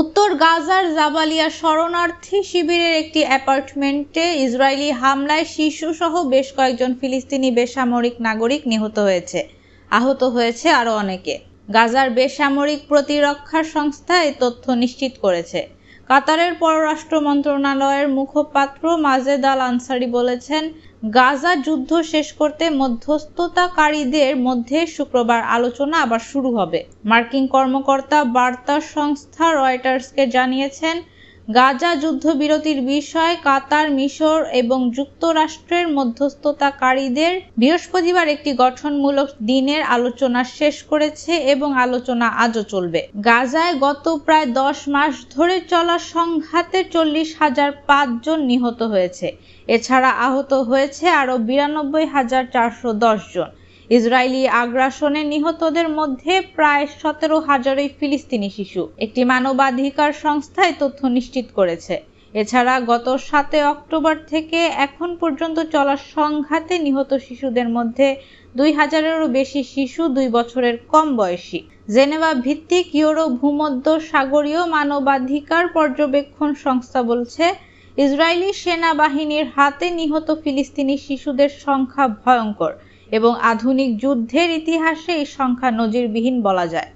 উত্তর গাজার জাবালিয়া শরণার্থী শিবিরের একটি অ্যাপার্টমেন্টে ইসরায়েলি হামলায় শিশুসহ বেশ কয়েকজন ফিলিস্তিনি বেসামরিক নাগরিক নিহত হয়েছে আহত হয়েছে আরও অনেকে গাজার বেসামরিক প্রতিরক্ষা সংস্থা এ তথ্য নিশ্চিত করেছে কাতারের পররাষ্ট্র মন্ত্রণালয়ের মুখপাত্র মাজেদ আল আনসারি বলেছেন গাজা যুদ্ধ শেষ করতে মধ্যস্থতাকারীদের মধ্যে শুক্রবার আলোচনা আবার শুরু হবে মার্কিন কর্মকর্তা বার্তা সংস্থা রয়টার্সকে জানিয়েছেন গাজা যুদ্ধবিরতির বিষয়ে কাতার মিশর এবং যুক্তরাষ্ট্রের মধ্যস্থতাকারীদের বৃহস্পতিবার একটি গঠনমূলক দিনের আলোচনা শেষ করেছে এবং আলোচনা আজও চলবে গাজায় গত প্রায় দশ মাস ধরে চলা সংঘাতে চল্লিশ হাজার পাঁচজন নিহত হয়েছে এছাড়া আহত হয়েছে আরও বিরানব্বই হাজার চারশো জন ইসরায়েলি আগ্রাসনে নিহতদের মধ্যে প্রায় সতেরো হাজারই ফিলিস্তিনি শিশু একটি মানবাধিকার সংস্থায় তথ্য নিশ্চিত করেছে এছাড়া গত সাতে অক্টোবর থেকে এখন পর্যন্ত চলা সংঘাতে নিহত শিশুদের মধ্যে দুই হাজারেরও বেশি শিশু দুই বছরের কম বয়সী জেনেভা ভিত্তিক ইউরো ভূমধ্য সাগরীয় মানবাধিকার পর্যবেক্ষণ সংস্থা বলছে ইসরায়েলি সেনাবাহিনীর হাতে নিহত ফিলিস্তিনি শিশুদের সংখ্যা ভয়ঙ্কর এবং আধুনিক যুদ্ধের ইতিহাসে এই সংখ্যা নজিরবিহীন বলা যায়